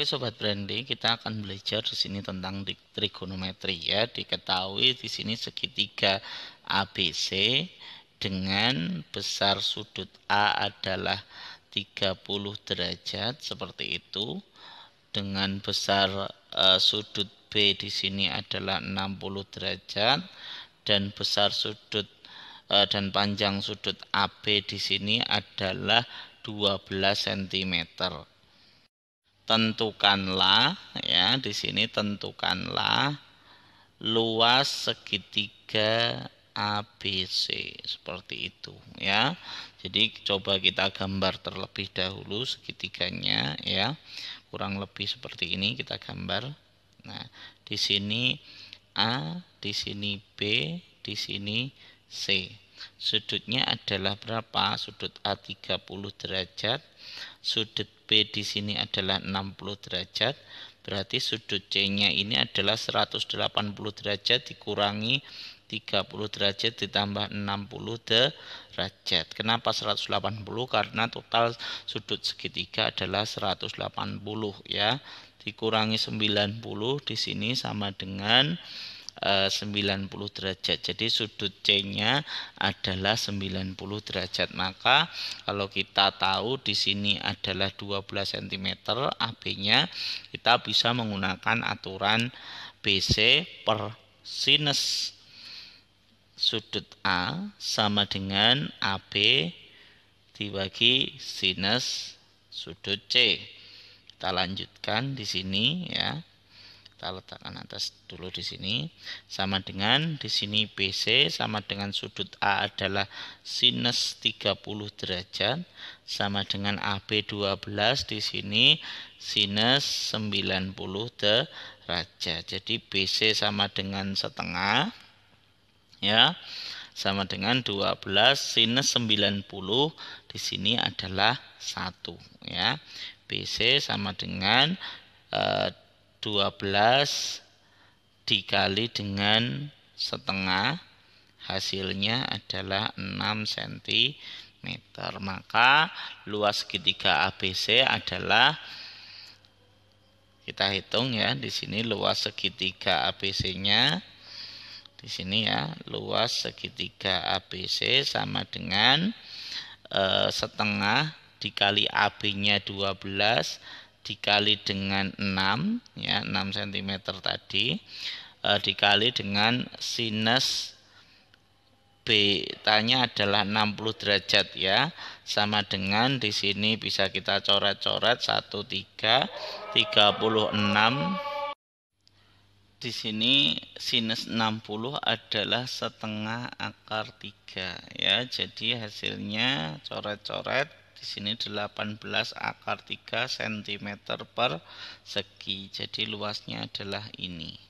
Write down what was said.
Oke sobat branding kita akan belajar di sini tentang trigonometri ya. Diketahui di sini segitiga ABC dengan besar sudut A adalah 30 derajat seperti itu. Dengan besar e, sudut B di sini adalah 60 derajat dan besar sudut e, dan panjang sudut AB di sini adalah 12 cm tentukanlah ya di sini tentukanlah luas segitiga ABC seperti itu ya. Jadi coba kita gambar terlebih dahulu segitiganya ya. Kurang lebih seperti ini kita gambar. Nah, di sini A, di sini B, di sini C. Sudutnya adalah berapa? Sudut A 30 derajat, sudut B di sini adalah 60 derajat. Berarti sudut C-nya ini adalah 180 derajat dikurangi 30 derajat ditambah 60 derajat. Kenapa 180? Karena total sudut segitiga adalah 180 ya. Dikurangi 90 di sini sama dengan 90 eh, derajat. Jadi sudut C-nya adalah 90 derajat. Maka kalau kita tahu di sini adalah 12 cm AB-nya, kita bisa menggunakan aturan BC per sinus sudut A sama dengan AB dibagi sinus sudut C. Kita lanjutkan di sini ya kita letakkan atas dulu di sini sama dengan di sini BC sama dengan sudut A adalah sinus 30 derajat sama dengan AB 12 di sini sinus 90 derajat jadi BC sama dengan setengah ya sama dengan 12 sinus 90 di sini adalah satu ya BC sama dengan eh, 12 dikali dengan setengah hasilnya adalah 6 cm maka luas segitiga ABC adalah kita hitung ya di sini luas segitiga ABC-nya di sini ya luas segitiga ABC sama dengan e, setengah dikali AB-nya 12 dikali dengan 6 ya 6 cm tadi e, dikali dengan sinus B tanya adalah 60 derajat ya sama dengan di sini bisa kita coret-coret 13 36 di sini sinus 60 adalah setengah akar 3 ya. Jadi hasilnya coret-coret di sini 18 akar 3 cm per segi. Jadi luasnya adalah ini.